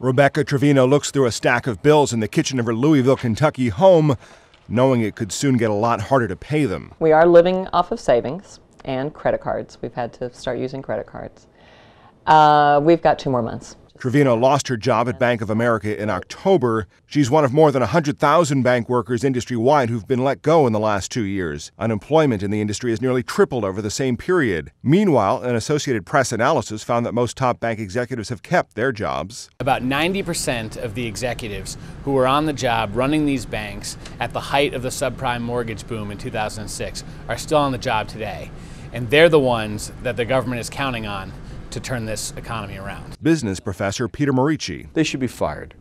Rebecca Trevino looks through a stack of bills in the kitchen of her Louisville, Kentucky home, knowing it could soon get a lot harder to pay them. We are living off of savings and credit cards. We've had to start using credit cards. Uh, we've got two more months. Trevino lost her job at Bank of America in October. She's one of more than 100,000 bank workers industry wide who've been let go in the last two years. Unemployment in the industry has nearly tripled over the same period. Meanwhile, an Associated Press analysis found that most top bank executives have kept their jobs. About 90% of the executives who were on the job running these banks at the height of the subprime mortgage boom in 2006 are still on the job today. And they're the ones that the government is counting on to turn this economy around. Business professor Peter Morici. They should be fired.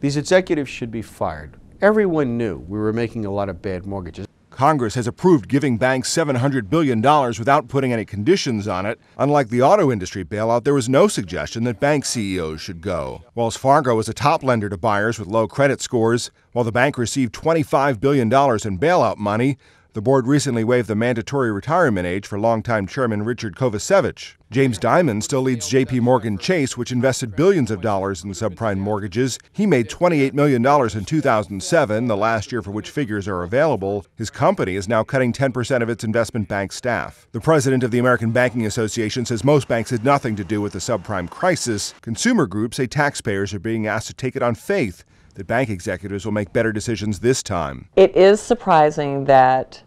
These executives should be fired. Everyone knew we were making a lot of bad mortgages. Congress has approved giving banks $700 billion without putting any conditions on it. Unlike the auto industry bailout, there was no suggestion that bank CEOs should go. Wells Fargo was a top lender to buyers with low credit scores. While the bank received $25 billion in bailout money, the board recently waived the mandatory retirement age for longtime chairman Richard Kovacevic. James Dimon still leads JP Morgan Chase, which invested billions of dollars in subprime mortgages. He made $28 million in 2007, the last year for which figures are available. His company is now cutting 10% of its investment bank staff. The president of the American Banking Association says most banks had nothing to do with the subprime crisis. Consumer groups say taxpayers are being asked to take it on faith that bank executives will make better decisions this time. It is surprising that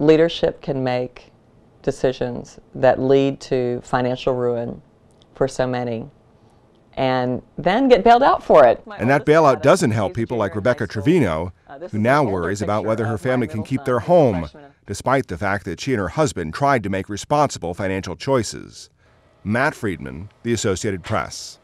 leadership can make decisions that lead to financial ruin for so many and then get bailed out for it. and that bailout doesn't help people like Rebecca Trevino, uh, who now worries about whether her family can keep their home, despite the fact that she and her husband tried to make responsible financial choices. Matt Friedman, The Associated Press.